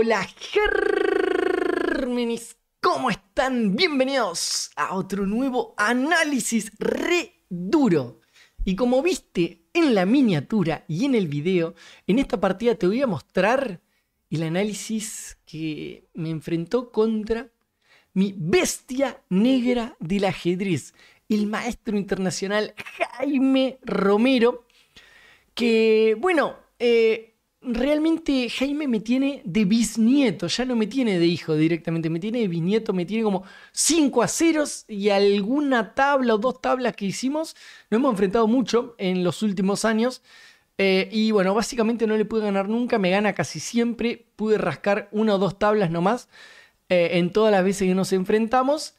Hola, Gérmenes, ¿cómo están? Bienvenidos a otro nuevo análisis re duro. Y como viste en la miniatura y en el video, en esta partida te voy a mostrar el análisis que me enfrentó contra mi bestia negra del ajedrez, el maestro internacional Jaime Romero, que bueno, eh, realmente Jaime me tiene de bisnieto, ya no me tiene de hijo directamente, me tiene de bisnieto, me tiene como 5 a 0 y alguna tabla o dos tablas que hicimos. Nos hemos enfrentado mucho en los últimos años. Eh, y bueno, básicamente no le pude ganar nunca, me gana casi siempre, pude rascar una o dos tablas nomás eh, en todas las veces que nos enfrentamos.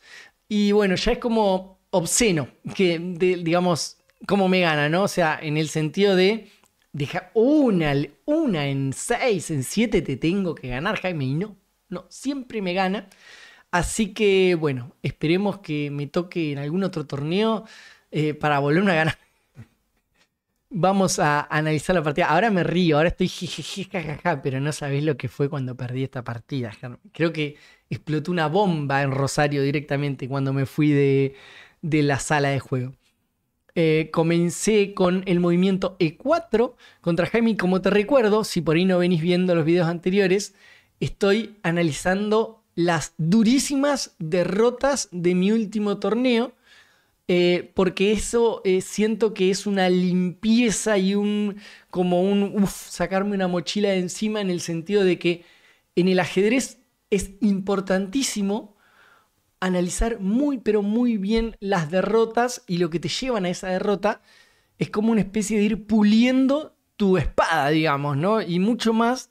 Y bueno, ya es como obsceno, que digamos, cómo me gana, ¿no? O sea, en el sentido de deja una, una en seis, en siete te tengo que ganar, Jaime, y no, no, siempre me gana. Así que bueno, esperemos que me toque en algún otro torneo eh, para volver a ganar. Vamos a analizar la partida. Ahora me río, ahora estoy jajaja, pero no sabéis lo que fue cuando perdí esta partida. Creo que explotó una bomba en Rosario directamente cuando me fui de la sala de juego. Eh, comencé con el movimiento E4 contra Jaime. como te recuerdo, si por ahí no venís viendo los videos anteriores, estoy analizando las durísimas derrotas de mi último torneo. Eh, porque eso eh, siento que es una limpieza y un como un sacarme una mochila de encima en el sentido de que en el ajedrez es importantísimo analizar muy pero muy bien las derrotas y lo que te llevan a esa derrota es como una especie de ir puliendo tu espada, digamos, ¿no? Y mucho más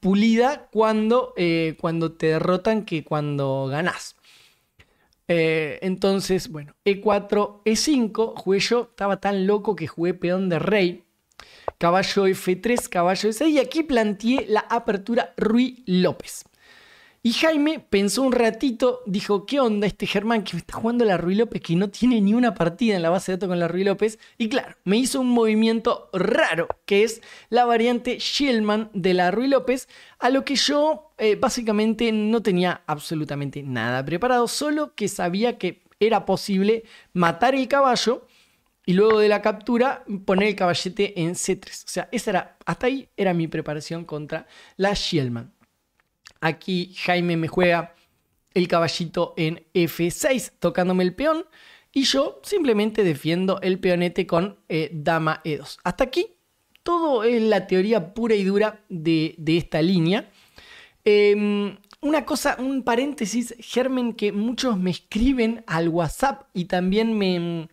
pulida cuando, eh, cuando te derrotan que cuando ganás. Eh, entonces, bueno, E4, E5, jugué yo, estaba tan loco que jugué peón de rey, caballo F3, caballo E6 y aquí planteé la apertura Ruy López. Y Jaime pensó un ratito, dijo, ¿qué onda este Germán que me está jugando la Rui López, que no tiene ni una partida en la base de datos con la Rui López? Y claro, me hizo un movimiento raro, que es la variante Shielman de la Ruy López, a lo que yo eh, básicamente no tenía absolutamente nada preparado, solo que sabía que era posible matar el caballo y luego de la captura poner el caballete en C3. O sea, esa era, hasta ahí era mi preparación contra la Shielman. Aquí Jaime me juega el caballito en F6 tocándome el peón y yo simplemente defiendo el peonete con eh, dama E2. Hasta aquí todo es la teoría pura y dura de, esta línea. Em, una cosa, un paréntesis, Germen, que muchos me escriben al WhatsApp y también me,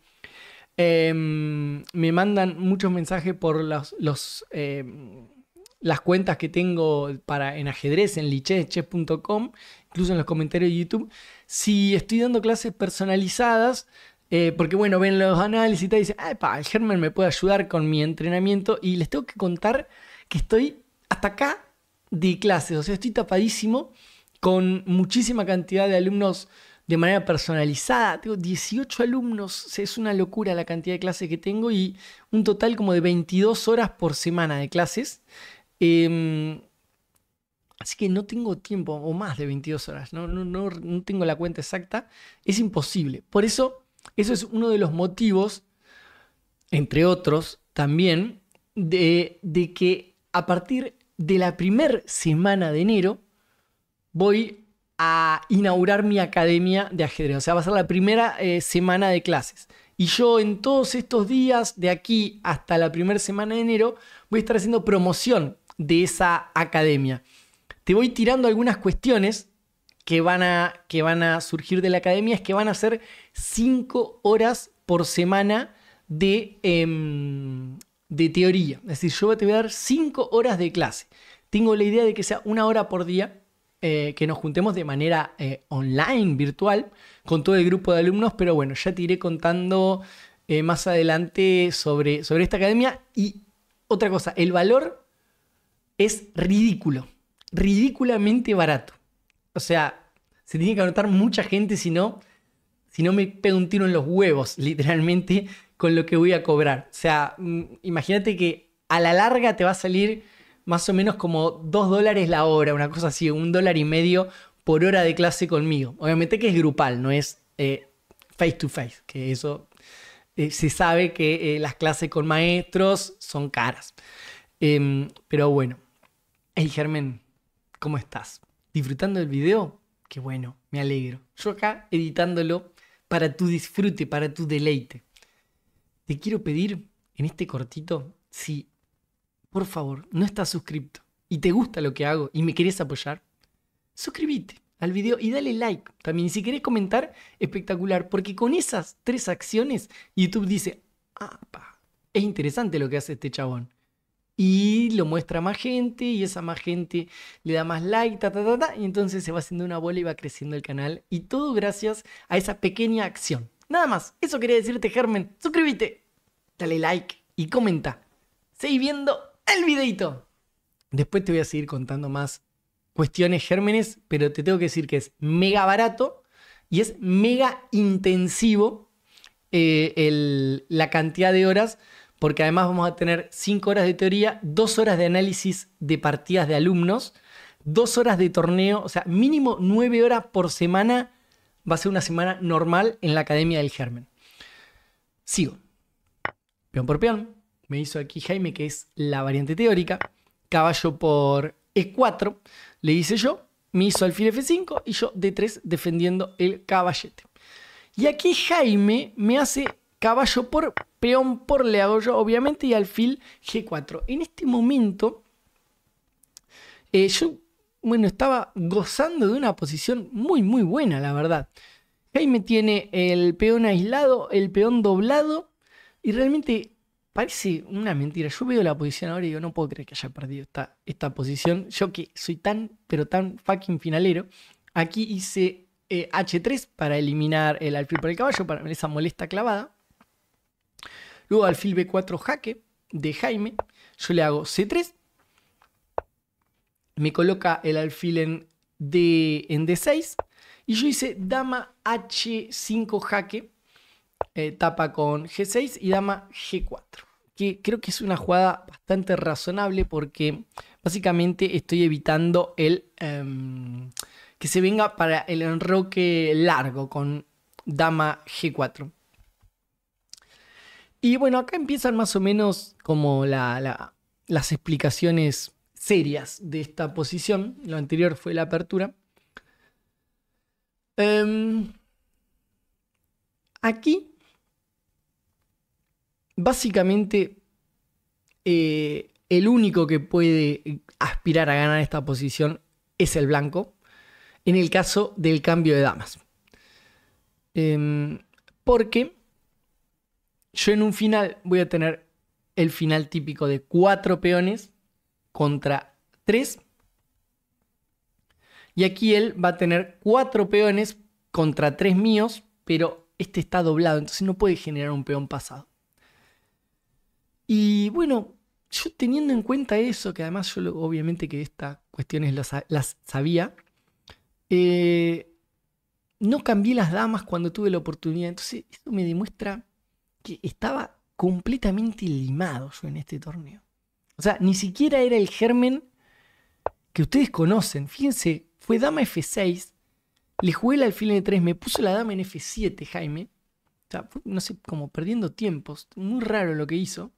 em, me mandan muchos mensajes por los, em, las cuentas que tengo para en ajedrez, en lichess.com, incluso en los comentarios de YouTube, si estoy dando clases personalizadas, eh, porque bueno, ven los análisis y tal, dicen, ay pa, el Germen me puede ayudar con mi entrenamiento, y les tengo que contar que estoy hasta acá de clases, o sea, estoy tapadísimo con muchísima cantidad de alumnos de manera personalizada. Tengo 18 alumnos, es una locura la cantidad de clases que tengo y un total como de 22 horas por semana de clases. Em, así que no tengo tiempo, o más de 22 horas, no, tengo la cuenta exacta, es imposible. Por eso, eso es uno de los motivos, entre otros, también, de, que a partir de la primera semana de enero voy a inaugurar mi academia de ajedrez. O sea, va a ser la primera eh, semana de clases. Y yo en todos estos días, de aquí hasta la primera semana de enero, voy a estar haciendo promoción de esa academia. Te voy tirando algunas cuestiones que van a, que van a surgir de la academia, es que van a ser 5 horas por semana em, de, teoría. Es decir, yo te voy a dar 5 horas de clase. Tengo la idea de que sea una hora por día, eh, que nos juntemos de manera eh, online, virtual, con todo el grupo de alumnos, pero bueno, ya te iré contando eh, más adelante sobre, sobre esta academia. Y otra cosa, el valor es ridículo, ridículamente barato. O sea, se tiene que anotar mucha gente si no, si no me pego un tiro en los huevos, literalmente, con lo que voy a cobrar. O sea, mm, imagínate que a la larga te va a salir más o menos como 2 dólares la hora, una cosa así, un dólar y medio por hora de clase conmigo. Obviamente que es grupal, no es eh, face to face, que eso eh, se sabe que eh, las clases con maestros son caras. Em, pero bueno, Hey Germen, ¿cómo estás? ¿Disfrutando el video? Qué bueno, me alegro. Yo acá editándolo para tu disfrute, para tu deleite. Te quiero pedir en este cortito, si por favor no estás suscripto y te gusta lo que hago y me querés apoyar, suscríbete al video y dale like también. Y si querés comentar, espectacular, porque con esas tres acciones YouTube dice, ah, pa, es interesante lo que hace este chabón y lo muestra a más gente y esa más gente le da más like, ta, ta, ta, y entonces se va haciendo una bola y va creciendo el canal y todo gracias a esa pequeña acción. Nada más, eso quería decirte Germen, suscríbete, dale like y comenta. Seguí viendo el videito. Después te voy a seguir contando más cuestiones gérmenes, pero te tengo que decir que es mega barato y es mega intensivo eh, la cantidad de horas porque además vamos a tener 5 horas de teoría, 2 horas de análisis de partidas de alumnos, 2 horas de torneo, o sea, mínimo 9 horas por semana va a ser una semana normal en la Academia del Germen. Sigo. Peón por peón, me hizo aquí Jaime, que es la variante teórica. Caballo por E4, le hice yo. Me hizo alfil F5 y yo D3 defendiendo el caballete. Y aquí Jaime me hace caballo por, peón por le obviamente, y alfil G4. En este momento, eh, yo, bueno, estaba gozando de una posición muy, muy buena, la verdad. me tiene el peón aislado, el peón doblado, y realmente parece una mentira. Yo veo la posición ahora y digo, no puedo creer que haya perdido esta, esta posición. Yo que soy tan, pero tan fucking finalero. Aquí hice H3 eh, para eliminar el alfil por el caballo, para esa molesta clavada. Luego alfil B4 jaque de Jaime. Yo le hago C3. Me coloca el alfil en, D, 6 Y yo hice dama H5 jaque. Eh, tapa con G6 y dama G4. Que creo que es una jugada bastante razonable porque básicamente estoy evitando el em, que se venga para el enroque largo con dama G4. Y bueno, acá empiezan más o menos como las explicaciones serias de esta posición. Lo anterior fue la apertura. Em, aquí, básicamente, eh, el único que puede aspirar a ganar esta posición es el blanco, en el caso del cambio de damas. Em, porque yo en un final voy a tener el final típico de cuatro peones contra tres. Y aquí él va a tener cuatro peones contra tres míos, pero este está doblado, entonces no puede generar un peón pasado. Y bueno, yo teniendo en cuenta eso, que además yo obviamente que estas cuestiones las, sabía, eh, no cambié las damas cuando tuve la oportunidad. Entonces, esto me demuestra que estaba completamente limado yo en este torneo. O sea, ni siquiera era el germen que ustedes conocen. Fíjense, fue dama F6, le jugué el alfil en E3, me puso la dama en F7, Jaime. O sea, no sé, como perdiendo tiempos. Muy raro lo que hizo.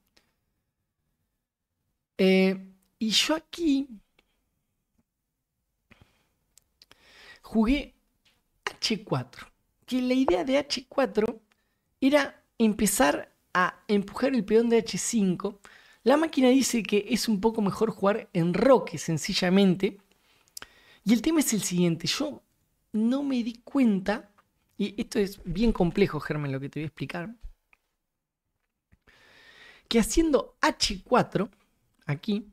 Eh, y yo aquí jugué H4. Que la idea de H4 era empezar a empujar el peón de H5, la máquina dice que es un poco mejor jugar en roque, sencillamente. Y el tema es el siguiente, yo no me di cuenta, y esto es bien complejo, Germán, lo que te voy a explicar, que haciendo H4, aquí,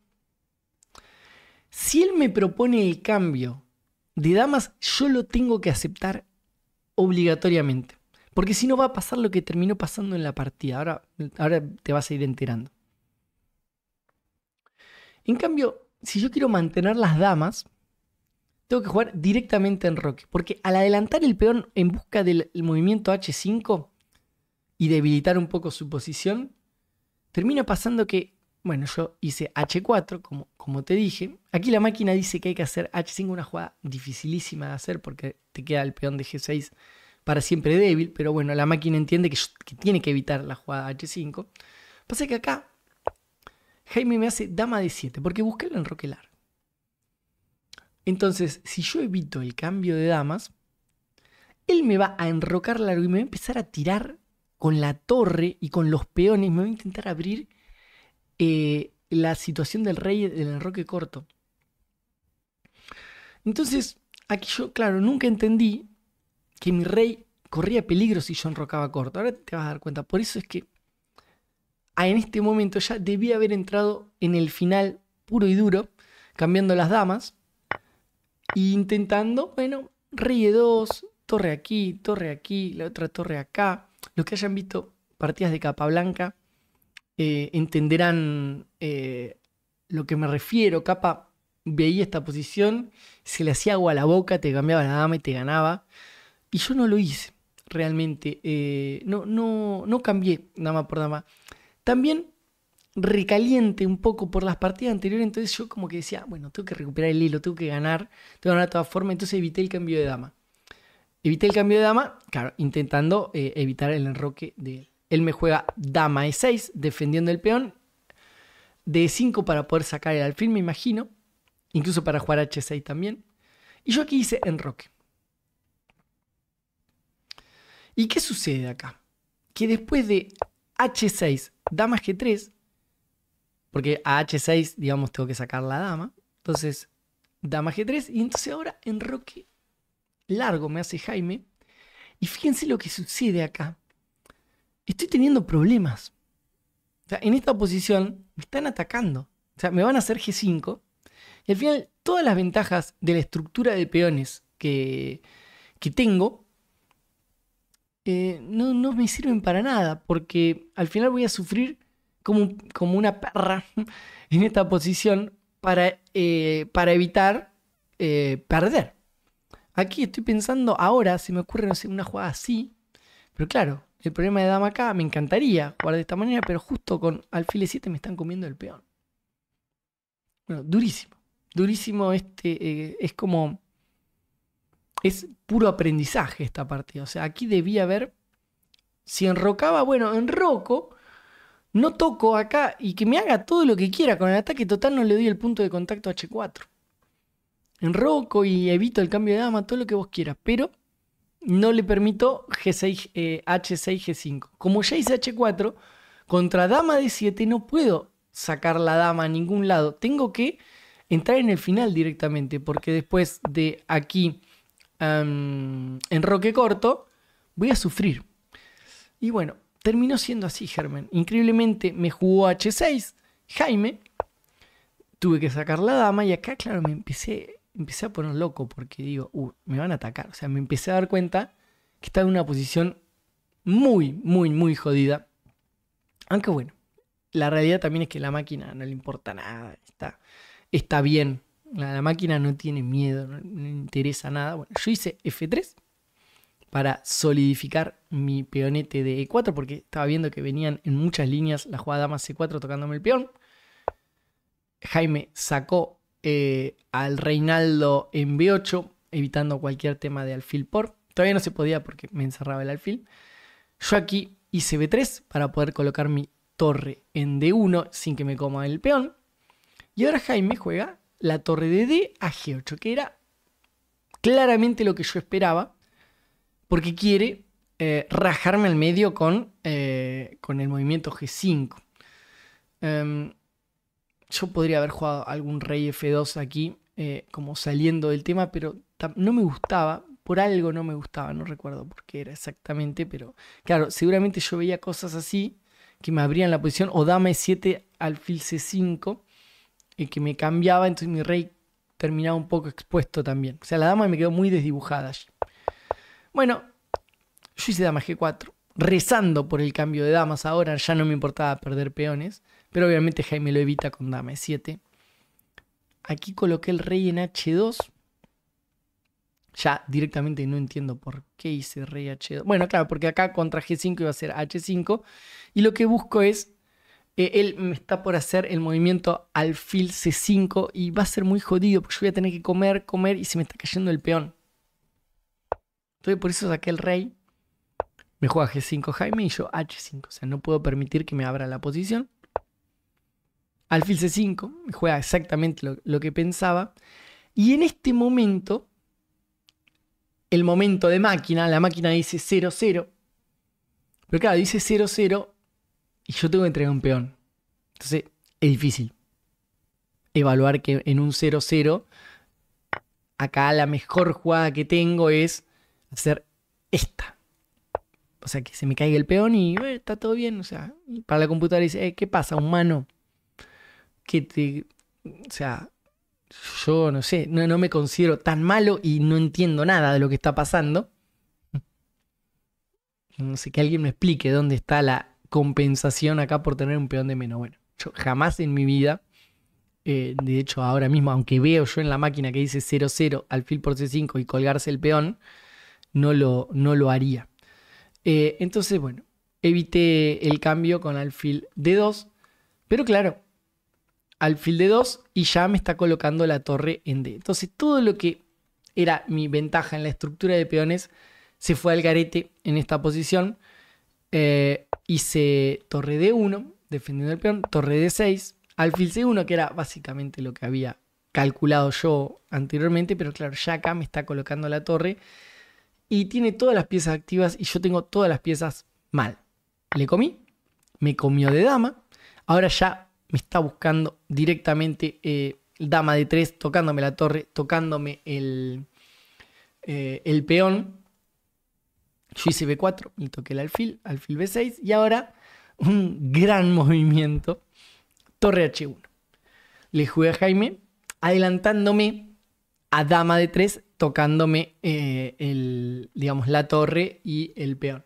si él me propone el cambio de damas, yo lo tengo que aceptar obligatoriamente. Porque si no va a pasar lo que terminó pasando en la partida. Ahora, ahora te vas a ir enterando. En cambio, si yo quiero mantener las damas, tengo que jugar directamente en roque. Porque al adelantar el peón en busca del movimiento H5 y debilitar un poco su posición, termina pasando que, bueno, yo hice H4, como, como te dije. Aquí la máquina dice que hay que hacer H5, una jugada dificilísima de hacer porque te queda el peón de G6 para siempre débil, pero bueno, la máquina entiende que, tiene que evitar la jugada H5. Pasa que acá Jaime me hace dama de 7, porque busqué el enroquelar. Entonces, si yo evito el cambio de damas, él me va a enrocar largo y me va a empezar a tirar con la torre y con los peones, me va a intentar abrir eh, la situación del rey del enroque corto. Entonces, aquí yo, claro, nunca entendí que mi rey corría peligro si yo enrocaba corto. Ahora te vas a dar cuenta. Por eso es que ah, en este momento ya debía haber entrado en el final puro y duro, cambiando las damas e intentando, bueno, rey 2 torre aquí, torre aquí, la otra torre acá. Los que hayan visto partidas de capa blanca eh, entenderán eh, lo que me refiero. Capa veía esta posición, se le hacía agua a la boca, te cambiaba la dama y te ganaba. Y yo no lo hice, realmente. Eh, no, no, no cambié dama por dama. También recaliente un poco por las partidas anteriores, entonces yo como que decía, bueno, tengo que recuperar el hilo, tengo que ganar, tengo que ganar de todas formas, entonces evité el cambio de dama. Evité el cambio de dama, claro, intentando eh, evitar el enroque de él. Él me juega dama e6, defendiendo el peón, de 5 para poder sacar el alfil, me imagino, incluso para jugar h6 también. Y yo aquí hice enroque. ¿Y qué sucede acá? Que después de H6, dama G3, porque a H6, digamos, tengo que sacar la dama, entonces dama G3, y entonces ahora enroque largo me hace Jaime, y fíjense lo que sucede acá. Estoy teniendo problemas. en esta posición me están atacando. O sea, me van a hacer G5. Y al final, todas las ventajas de la estructura de peones que, que tengo eh, no, me sirven para nada, porque al final voy a sufrir como, como una perra en esta posición para, eh, para evitar eh, perder. Aquí estoy pensando ahora, se me ocurre, no una jugada así, pero claro, el problema de dama acá, me encantaría jugar de esta manera, pero justo con alfil 7 me están comiendo el peón. Bueno, durísimo. Durísimo este, es como es puro aprendizaje esta partida. O sea, aquí debía haber. Si enrocaba, bueno, enroco. No toco acá y que me haga todo lo que quiera con el ataque. Total, no le doy el punto de contacto a H4. Enroco y evito el cambio de dama, todo lo que vos quieras. Pero no le permito G6, H6, G5. Como ya hice H4, contra dama de 7 no puedo sacar la dama a ningún lado. Tengo que entrar en el final directamente. Porque después de aquí Em, en roque corto, voy a sufrir. Y bueno, terminó siendo así, Germán Increíblemente me jugó H6, Jaime, tuve que sacar la dama y acá, claro, me empecé, empecé a poner loco porque digo, uh, me van a atacar. O sea, me empecé a dar cuenta que estaba en una posición muy, muy, muy jodida. Aunque bueno, la realidad también es que la máquina no le importa nada, está, está bien la, máquina no tiene miedo, no, interesa nada. Bueno, yo hice F3 para solidificar mi peonete de E4 porque estaba viendo que venían en muchas líneas la jugada más C4 tocándome el peón. Jaime sacó eh, al Reinaldo en B8 evitando cualquier tema de alfil por. Todavía no se podía porque me encerraba el alfil. Yo aquí hice B3 para poder colocar mi torre en D1 sin que me coma el peón. Y ahora Jaime juega la torre de D a G8, que era claramente lo que yo esperaba, porque quiere eh, rajarme al medio con, eh, con el movimiento G5. Em, yo podría haber jugado algún rey F2 aquí, eh, como saliendo del tema, pero no me gustaba. Por algo no me gustaba, no recuerdo por qué era exactamente, pero claro, seguramente yo veía cosas así que me abrían la posición o dame 7 alfil C5 que me cambiaba, entonces mi rey terminaba un poco expuesto también. O sea, la dama me quedó muy desdibujada allí. Bueno, yo hice dama G4, rezando por el cambio de damas ahora, ya no me importaba perder peones, pero obviamente Jaime lo evita con dama E7. Aquí coloqué el rey en H2. Ya directamente no entiendo por qué hice rey H2. Bueno, claro, porque acá contra G5 iba a ser H5. Y lo que busco es eh, él me está por hacer el movimiento alfil C5 y va a ser muy jodido porque yo voy a tener que comer, comer y se me está cayendo el peón. Entonces por eso saqué el rey. Me juega G5 Jaime y yo H5. O sea, no puedo permitir que me abra la posición. Alfil C5 me juega exactamente lo, lo que pensaba. Y en este momento, el momento de máquina, la máquina dice 0-0. Pero claro, dice 0-0 y yo tengo que entregar un peón. Entonces, es difícil evaluar que en un 0-0, acá la mejor jugada que tengo es hacer esta. O sea, que se me caiga el peón y eh, está todo bien. O sea, para la computadora dice, eh, ¿qué pasa, humano? Que te... O sea, yo no sé, no, no me considero tan malo y no entiendo nada de lo que está pasando. No sé, que alguien me explique dónde está la, compensación acá por tener un peón de menos. Bueno, yo jamás en mi vida, eh, de hecho ahora mismo, aunque veo yo en la máquina que dice 0-0 alfil por C5 y colgarse el peón, no lo, no lo haría. Eh, entonces, bueno, evité el cambio con alfil D2, pero claro, alfil de 2 y ya me está colocando la torre en D. Entonces, todo lo que era mi ventaja en la estructura de peones se fue al garete en esta posición. Eh, hice torre de 1, defendiendo el peón, torre de 6, alfil C1, que era básicamente lo que había calculado yo anteriormente, pero claro, ya acá me está colocando la torre y tiene todas las piezas activas y yo tengo todas las piezas mal. Le comí, me comió de dama, ahora ya me está buscando directamente eh, dama de 3, tocándome la torre, tocándome el, eh, el peón yo hice B4, me toqué el alfil, alfil B6 y ahora un gran movimiento, torre H1. Le jugué a Jaime adelantándome a dama de 3 tocándome eh, el, digamos, la torre y el peón.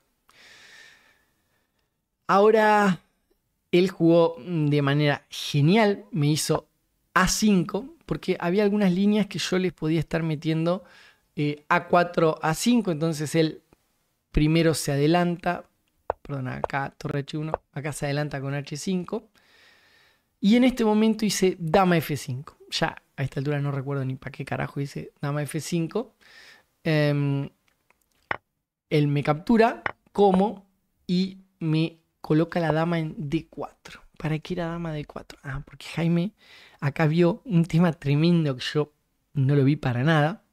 Ahora él jugó de manera genial, me hizo A5, porque había algunas líneas que yo les podía estar metiendo A4, eh, A5, entonces él primero se adelanta, perdón, acá torre H1, acá se adelanta con H5. Y en este momento hice dama F5. Ya a esta altura no recuerdo ni para qué carajo hice dama F5. Em, él me captura, como y me coloca la dama en D4. ¿Para qué era dama D4? Ah, porque Jaime acá vio un tema tremendo que yo no lo vi para nada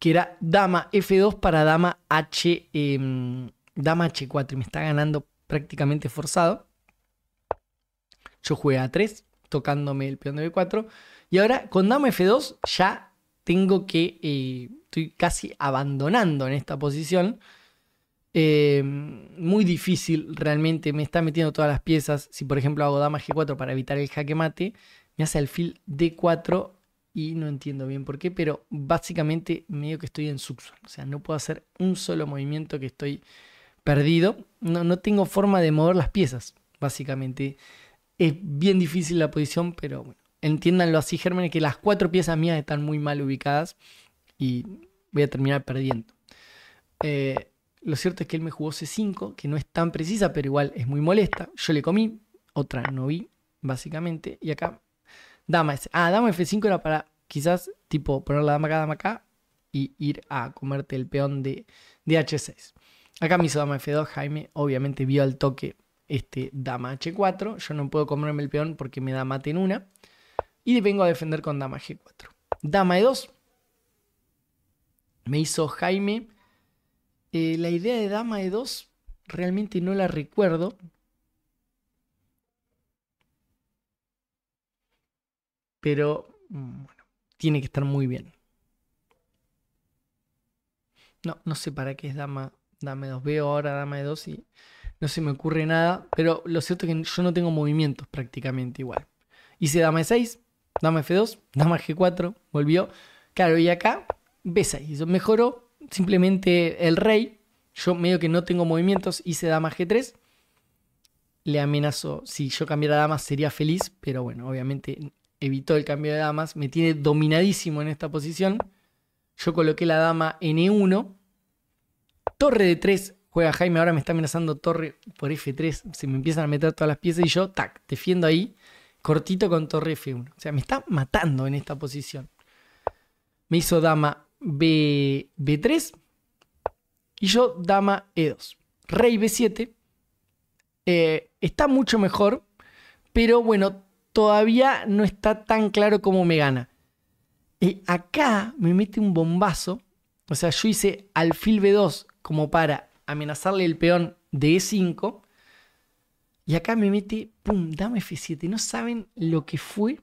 que era dama F2 para dama H, em, dama H4 y me está ganando prácticamente forzado. Yo jugué a 3 tocándome el peón de B4 y ahora con dama F2 ya tengo que, eh, estoy casi abandonando en esta posición. Em, muy difícil realmente, me está metiendo todas las piezas. Si por ejemplo hago dama G4 para evitar el jaque mate, me hace alfil D4 y no entiendo bien por qué, pero básicamente medio que estoy en Sucson. O sea, no puedo hacer un solo movimiento que estoy perdido. No, no tengo forma de mover las piezas, básicamente. Es bien difícil la posición, pero bueno. Entiéndanlo así, Germán, que las cuatro piezas mías están muy mal ubicadas y voy a terminar perdiendo. Eh, lo cierto es que él me jugó C5, que no es tan precisa, pero igual es muy molesta. Yo le comí, otra no vi, básicamente. Y acá Dama Ah, dama F5 era para quizás tipo poner la dama acá, dama acá y ir a comerte el peón de, de H6. Acá me hizo dama F2, Jaime obviamente vio al toque este dama H4. Yo no puedo comerme el peón porque me da mate en una. Y vengo a defender con dama G4. Dama E2. Me hizo Jaime. Eh, la idea de dama E2 realmente no la recuerdo. Pero mm, bueno, tiene que estar muy bien. No, no sé para qué es dama, dame 2. Veo ahora dama de 2 y no se me ocurre nada. Pero lo cierto es que yo no tengo movimientos prácticamente igual. Hice dama de 6, dama F2, dama G4, volvió. Claro, y acá B6. Mejoró simplemente el rey. Yo medio que no tengo movimientos, hice dama G3. Le amenazo, si yo cambiara dama sería feliz, pero bueno, obviamente evitó el cambio de damas, me tiene dominadísimo en esta posición. Yo coloqué la dama en E1. Torre de 3 juega Jaime, ahora me está amenazando torre por F3, se me empiezan a meter todas las piezas y yo, tac, defiendo ahí, cortito con torre F1. O sea, me está matando en esta posición. Me hizo dama B, B3 y yo dama E2. Rey B7 eh, está mucho mejor, pero bueno, todavía no está tan claro cómo me gana. Y acá me mete un bombazo. O sea, yo hice alfil B2 como para amenazarle el peón de E5. Y acá me mete, pum, dame F7. No saben lo que fue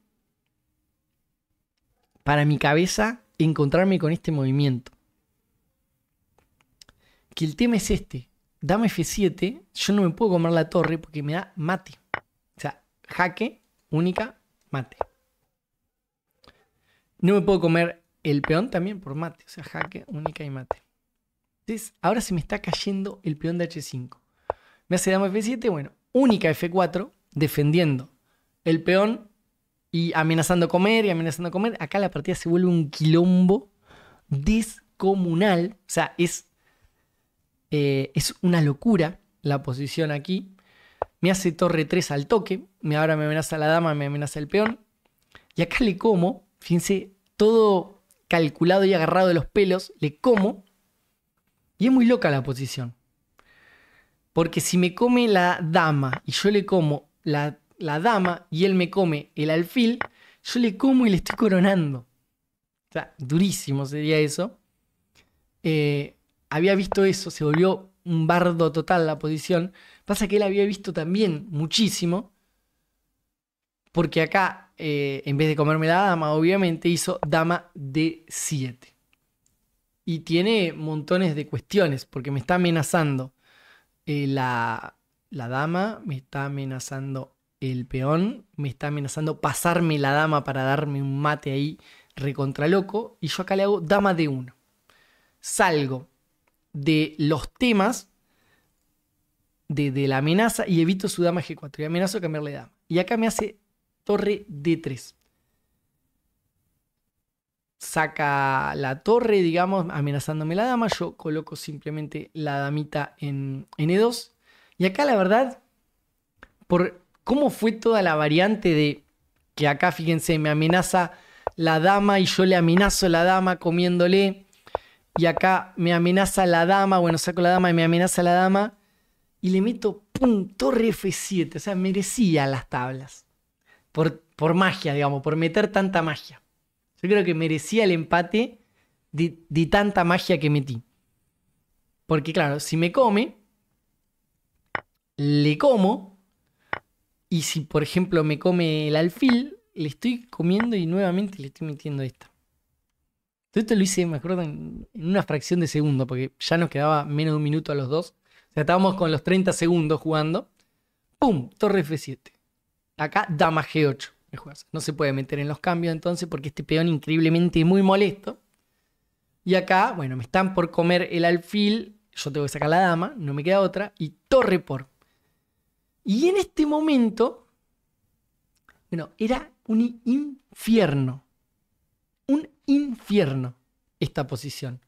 para mi cabeza encontrarme con este movimiento. Que el tema es este. Dame F7, yo no me puedo comer la torre porque me da mate. O sea, jaque única, mate. No me puedo comer el peón también por mate. O sea, jaque, única y mate. Entonces, ahora se me está cayendo el peón de H5. Me hace dama F7, bueno, única F4, defendiendo el peón y amenazando comer y amenazando comer. Acá la partida se vuelve un quilombo descomunal. O sea, es, eh, es una locura la posición aquí me hace torre 3 al toque, me, ahora me amenaza la dama, me amenaza el peón. Y acá le como, fíjense, todo calculado y agarrado de los pelos, le como. Y es muy loca la posición. Porque si me come la dama y yo le como la, dama y él me come el alfil, yo le como y le estoy coronando. O sea, durísimo sería eso. Eh, había visto eso, se volvió un bardo total la posición. Pasa que él había visto también muchísimo, porque acá, eh, en vez de comerme la dama, obviamente hizo dama de 7. Y tiene montones de cuestiones, porque me está amenazando eh, la, dama, me está amenazando el peón, me está amenazando pasarme la dama para darme un mate ahí recontra loco, y yo acá le hago dama de 1. Salgo, de los temas de, la amenaza y evito su dama G4. Y amenazo a cambiarle dama. Y acá me hace torre D3. Saca la torre, digamos, amenazándome la dama. Yo coloco simplemente la damita en, en E2. Y acá la verdad, por cómo fue toda la variante de que acá, fíjense, me amenaza la dama y yo le amenazo a la dama comiéndole y acá me amenaza la dama, bueno, saco la dama y me amenaza la dama, y le meto pum, torre F7, o sea, merecía las tablas, por, por magia, digamos, por meter tanta magia. Yo creo que merecía el empate de tanta magia que metí. Porque claro, si me come, le como, y si por ejemplo me come el alfil, le estoy comiendo y nuevamente le estoy metiendo esta. Yo esto lo hice, me acuerdo, en, una fracción de segundo, porque ya nos quedaba menos de un minuto a los dos. O sea, estábamos con los 30 segundos jugando. ¡Pum! Torre F7. Acá, dama G8. No se puede meter en los cambios entonces porque este peón increíblemente muy molesto. Y acá, bueno, me están por comer el alfil. Yo tengo que sacar la dama, no me queda otra. Y torre por. Y en este momento, bueno, era un infierno un infierno esta posición.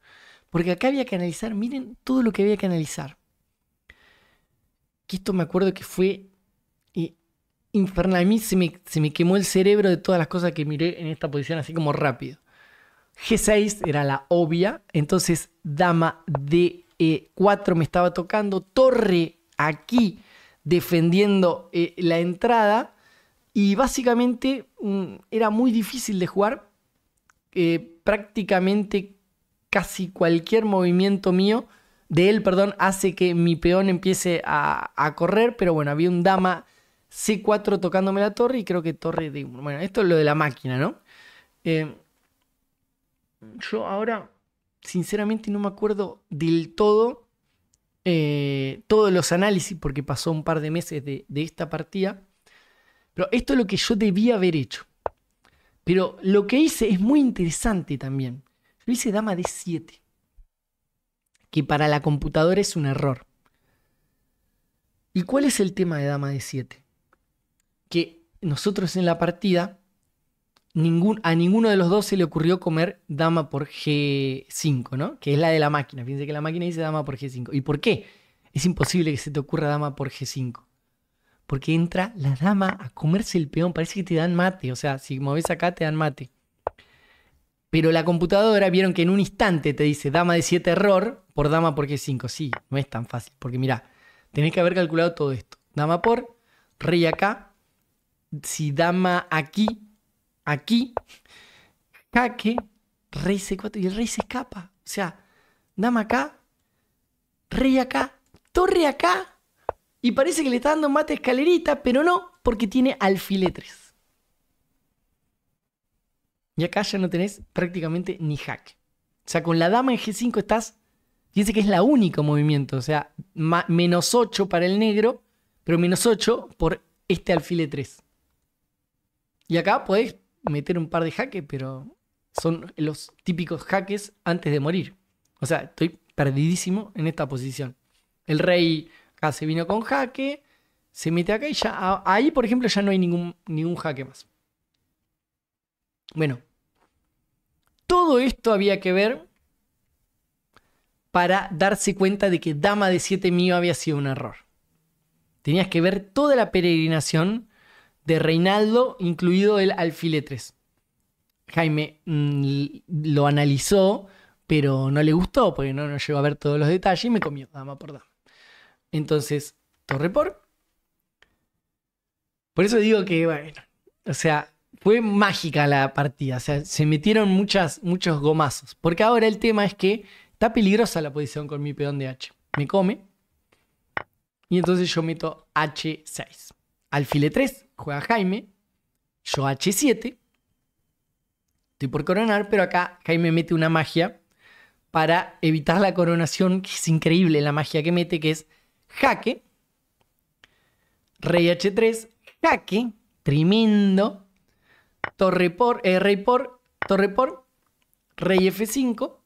Porque acá había que analizar, miren todo lo que había que analizar. Que esto me acuerdo que fue eh, infernal. A mí se me, quemó el cerebro de todas las cosas que miré en esta posición, así como rápido. G6 era la obvia, entonces dama D4 e me estaba tocando, torre aquí defendiendo eh, la entrada y básicamente mm, era muy difícil de jugar eh, prácticamente casi cualquier movimiento mío, de él, perdón, hace que mi peón empiece a, correr, pero bueno, había un dama C4 tocándome la torre y creo que torre de... Bueno, esto es lo de la máquina, ¿no? Eh, yo ahora, sinceramente, no me acuerdo del todo eh, todos los análisis porque pasó un par de meses de esta partida. Pero esto es lo que yo debía haber hecho. Pero lo que hice es muy interesante también. Yo hice dama de 7, que para la computadora es un error. ¿Y cuál es el tema de dama de 7? Que nosotros en la partida, a ninguno de los dos se le ocurrió comer dama por G5, ¿no? Que es la de la máquina. Fíjense que la máquina dice dama por G5. ¿Y por qué? Es imposible que se te ocurra dama por G5 porque entra la dama a comerse el peón. Parece que te dan mate. O sea, si moves acá, te dan mate. Pero la computadora vieron que en un instante te dice dama de 7 error por dama porque 5. Sí, no es tan fácil. Porque mira, tenés que haber calculado todo esto. Dama por, rey acá. Si dama aquí, aquí, jaque, rey C4 y el rey se escapa. O sea, dama acá, rey acá, torre acá. Y parece que le está dando mate escalerita, pero no, porque tiene E3. Y acá ya no tenés prácticamente ni hack. O sea, con la dama en G5 estás. Dice que es la única movimiento. O sea, menos 8 para el negro, pero menos 8 por este alfile 3. Y acá podés meter un par de jaques, pero son los típicos jaques antes de morir. O sea, estoy perdidísimo en esta posición. El rey Acá se vino con jaque, se mete acá y ya. Ahí, por ejemplo, ya no hay ningún, ningún jaque más. Bueno, todo esto había que ver para darse cuenta de que dama de 7 mío había sido un error. Tenías que ver toda la peregrinación de Reinaldo, incluido el 3. Jaime mm, lo analizó, pero no le gustó porque no, no llegó a ver todos los detalles y me comió dama por dama. Entonces, torre por. Por eso digo que, bueno, o sea, fue mágica la partida. O sea, se metieron muchas, muchos gomazos. Porque ahora el tema es que está peligrosa la posición con mi peón de H. Me come. Y entonces yo meto H6. Alfile 3, juega Jaime. Yo H7. Estoy por coronar, pero acá Jaime mete una magia para evitar la coronación, que es increíble la magia que mete, que es jaque, rey h3, jaque, tremendo, torre por, eh, rey por, torre por, rey f5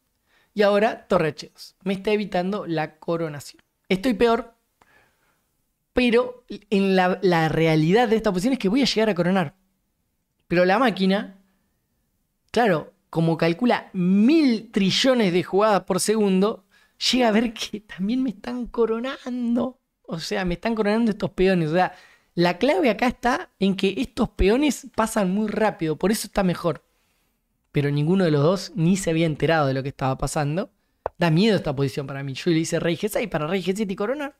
y ahora torre h2. Me está evitando la coronación. Estoy peor, pero en la, realidad de esta posición es que voy a llegar a coronar. Pero la máquina, claro, como calcula mil trillones de jugadas por segundo, llega a ver que también me están coronando. O sea, me están coronando estos peones. O sea, la clave acá está en que estos peones pasan muy rápido, por eso está mejor. Pero ninguno de los dos ni se había enterado de lo que estaba pasando. Da miedo esta posición para mí. Yo le hice rey G6 para rey G7 y coronar.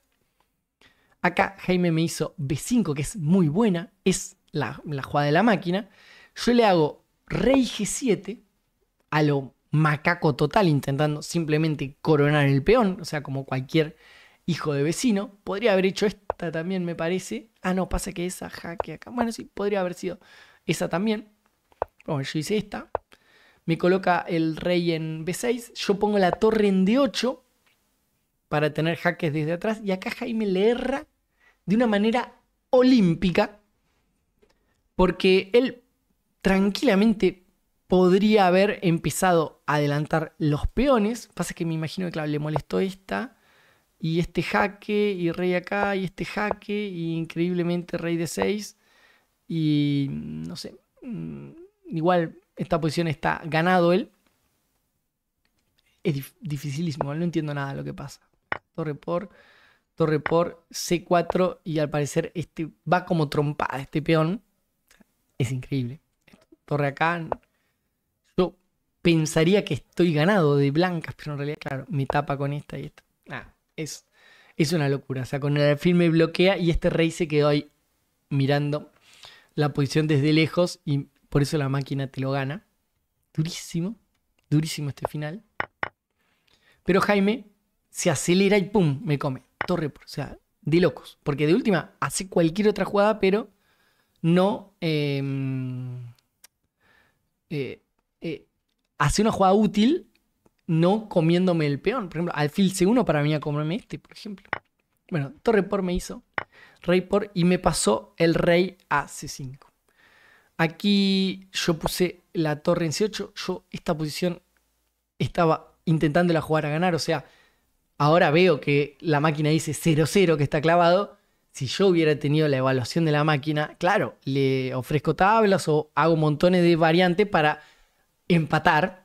Acá Jaime me hizo B5, que es muy buena. Es la, la jugada de la máquina. Yo le hago rey G7 a lo macaco total intentando simplemente coronar el peón, o sea, como cualquier hijo de vecino. Podría haber hecho esta también, me parece. Ah, no, pasa que esa jaque acá. Bueno, sí, podría haber sido esa también. Bueno, yo hice esta. Me coloca el rey en B6. Yo pongo la torre en D8 para tener jaques desde atrás. Y acá Jaime le erra de una manera olímpica. Porque él tranquilamente podría haber empezado a adelantar los peones. Pasa que me imagino que, le molestó esta. Y este jaque, y rey acá, y este jaque, y increíblemente rey de 6. Y mm, no sé, mm, igual esta posición está ganado él. Es dificilísimo, no entiendo nada de lo que pasa. Torre por, torre por, C4 y al parecer este va como trompada este peón. Es increíble. Torre acá, pensaría que estoy ganado de blancas, pero en realidad, claro, me tapa con esta y esta. Ah, es, es una locura. O sea, con el alfil me bloquea y este rey se quedó ahí mirando la posición desde lejos y por eso la máquina te lo gana. Durísimo, durísimo este final. Pero Jaime se acelera y pum, me come. Torre, o sea, de locos. Porque de última hace cualquier otra jugada, pero no. Em, eh, eh Hacía una jugada útil no comiéndome el peón. Por ejemplo, alfil C1 para mí a comerme este, por ejemplo. Bueno, torre por me hizo rey por y me pasó el rey a C5. Aquí yo puse la torre en C8. Yo esta posición estaba intentando la jugar a ganar. O sea, ahora veo que la máquina dice 0-0 que está clavado. Si yo hubiera tenido la evaluación de la máquina, claro, le ofrezco tablas o hago montones de variantes para empatar,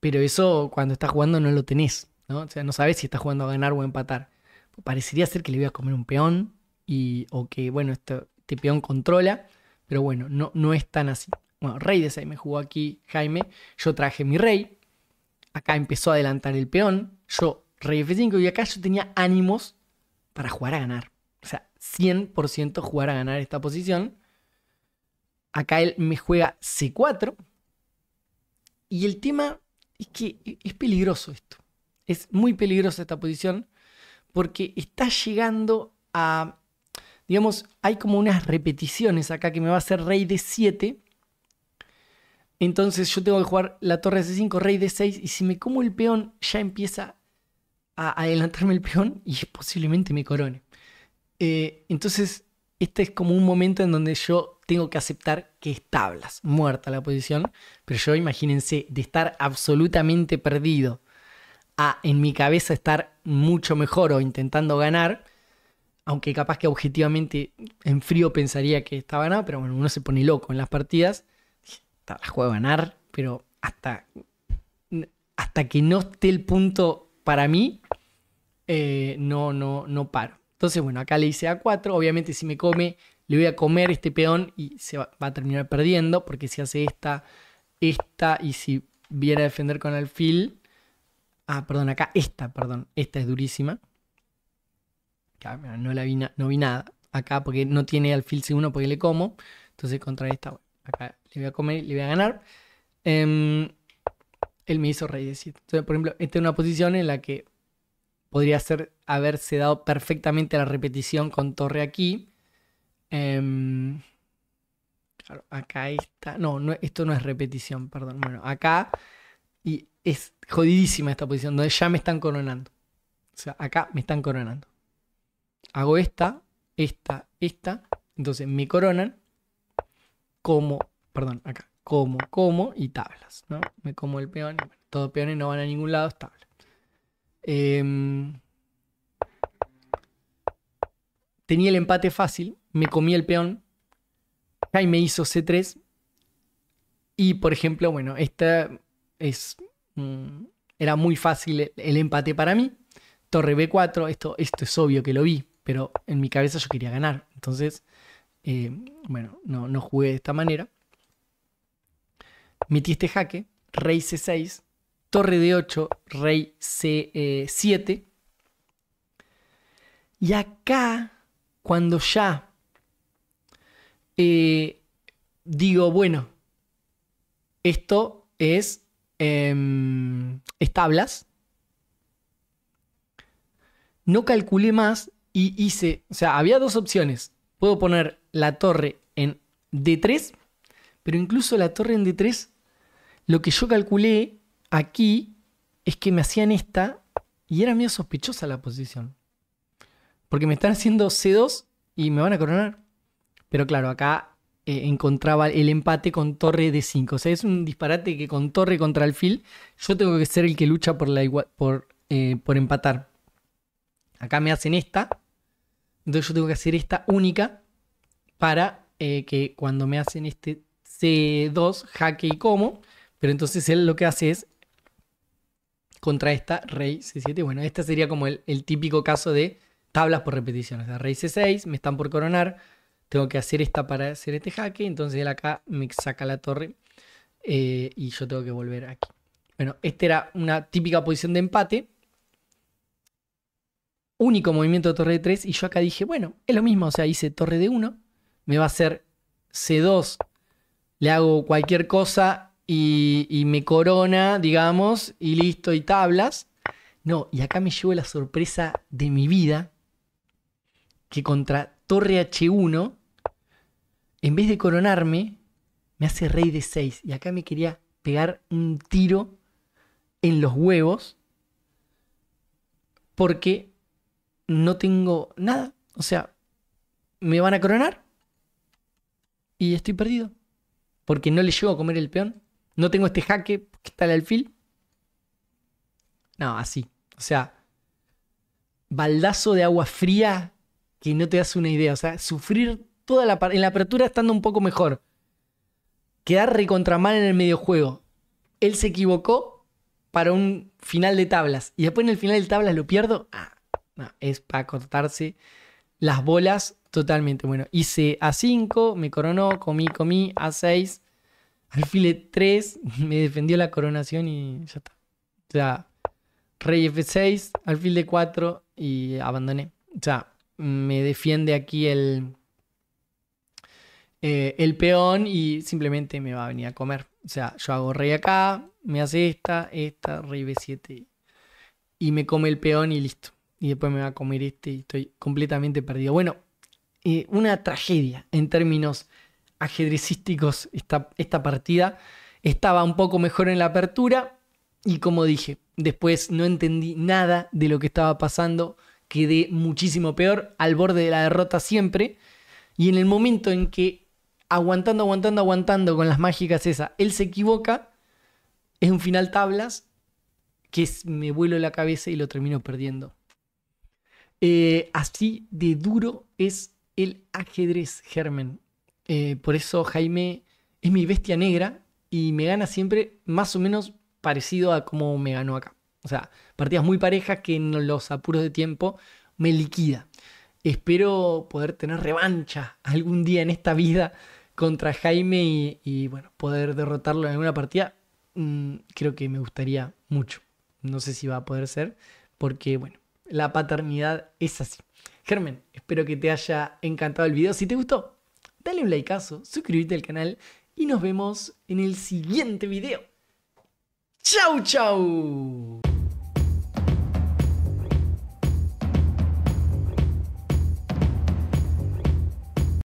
pero eso cuando estás jugando no lo tenés, ¿no? O sea, no sabes si estás jugando a ganar o a empatar. Parecería ser que le voy a comer un peón y, o que, bueno, este, este, peón controla, pero bueno, no, no es tan así. Bueno, rey de 6 me jugó aquí Jaime, yo traje mi rey, acá empezó a adelantar el peón, yo rey F5 y acá yo tenía ánimos para jugar a ganar. O sea, 100% jugar a ganar esta posición. Acá él me juega C4, y el tema es que e, es peligroso esto. Es muy peligrosa esta posición porque está llegando a, digamos, hay como unas repeticiones acá que me va a hacer rey de 7. Entonces yo tengo que jugar la torre de C5, rey de 6 y si me como el peón ya empieza a adelantarme el peón y posiblemente me corone. Eh, entonces este es como un momento en donde yo tengo que aceptar que es tablas, muerta la posición, pero yo imagínense de estar absolutamente perdido a en mi cabeza estar mucho mejor o intentando ganar, aunque capaz que objetivamente en frío pensaría que estaba ganado, pero bueno, uno se pone loco en las partidas, está, la juego ganar, pero hasta, hasta que no esté el punto para mí, eh, no, no, no paro. Entonces, bueno, acá le hice A4. Obviamente, si me come, le voy a comer este peón y se va, a terminar perdiendo. Porque si hace esta, esta, y si viera a defender con alfil. Ah, perdón, acá esta, perdón. Esta es durísima. No, la vi, no vi nada. Acá porque no tiene alfil segundo, porque le como. Entonces contra esta, acá le voy a comer, le voy a ganar. Em, él me hizo rey de 7. Entonces, por ejemplo, esta es una posición en la que podría ser, haberse dado perfectamente la repetición con torre aquí. Em, claro, acá está. No, esto no es repetición, perdón. Bueno, acá. Y es jodidísima esta posición, donde ya me están coronando. O sea, acá me están coronando. Hago esta, esta, esta. Entonces me coronan como, perdón, acá, como, como y tablas. Me como el peón. Todo todo peones no van a ningún lado, es Em, tenía el empate fácil, me comí el peón, Jaime hizo C3 y por ejemplo, bueno, esta es, mm, era muy fácil el, empate para mí, torre B4, esto, esto es obvio que lo vi, pero en mi cabeza yo quería ganar, entonces, eh, bueno, no, no jugué de esta manera. Metí este jaque, rey C6, torre de 8, rey C7. E y acá, cuando ya eh, digo, bueno, esto es, es em, tablas, no calculé más y hice, o sea, había dos opciones. Puedo poner la torre en D3, pero incluso la torre en D3, lo que yo calculé aquí es que me hacían esta y era medio sospechosa la posición. Porque me están haciendo C2 y me van a coronar. Pero claro, acá eh, encontraba el empate con torre d 5. O sea, es un disparate que con torre contra alfil yo tengo que ser el que lucha por, la por, eh, por empatar. Acá me hacen esta. Entonces yo tengo que hacer esta única para eh, que cuando me hacen este C2 jaque y como. Pero entonces él lo que hace es contra esta rey c7. Bueno, este sería como el, típico caso de tablas por repetición. O sea, rey c6, me están por coronar, tengo que hacer esta para hacer este jaque, entonces él acá me saca la torre eh, y yo tengo que volver aquí. Bueno, esta era una típica posición de empate. Único movimiento de torre de 3 y yo acá dije, bueno, es lo mismo, o sea, hice torre de 1, me va a hacer C2, le hago cualquier cosa y, me corona, digamos, y listo, y tablas. No, y acá me llevo la sorpresa de mi vida que contra Torre H1, en vez de coronarme, me hace rey de 6. Y acá me quería pegar un tiro en los huevos porque no tengo nada. O sea, me van a coronar y estoy perdido. Porque no le llego a comer el peón no tengo este jaque, que tal el alfil? No, así. O sea, baldazo de agua fría que no te das una idea. O sea, sufrir toda la en la apertura estando un poco mejor. Quedar recontra mal en el medio juego. Él se equivocó para un final de tablas. Y después en el final de tablas lo pierdo. Ah, no, es para cortarse las bolas totalmente. Bueno, hice A5, me coronó, comí, comí, A6. Alfil 3 me defendió la coronación y ya está. O sea, rey F6, alfil de 4 y abandoné. O sea, me defiende aquí el, eh, el peón y simplemente me va a venir a comer. O sea, yo hago rey acá, me hace esta, esta, rey B7 y me come el peón y listo. Y después me va a comer este y estoy completamente perdido. Bueno, eh, una tragedia en términos ajedrecísticos esta, esta partida. Estaba un poco mejor en la apertura y como dije, después no entendí nada de lo que estaba pasando, quedé muchísimo peor, al borde de la derrota siempre. Y en el momento en que aguantando, aguantando, aguantando con las mágicas esa él se equivoca, es un final tablas que me vuelo la cabeza y lo termino perdiendo. Eh, así de duro es el ajedrez, Germen. Eh, por eso Jaime es mi bestia negra y me gana siempre más o menos parecido a como me ganó acá. O sea, partidas muy parejas que en los apuros de tiempo me liquida. Espero poder tener revancha algún día en esta vida contra Jaime y, bueno, poder derrotarlo en alguna partida. Mm, creo que me gustaría mucho. No sé si va a poder ser, porque bueno, la paternidad es así. Germen, espero que te haya encantado el video. Si te gustó, dale un likeazo, suscríbete al canal y nos vemos en el siguiente video. ¡Chau, chau!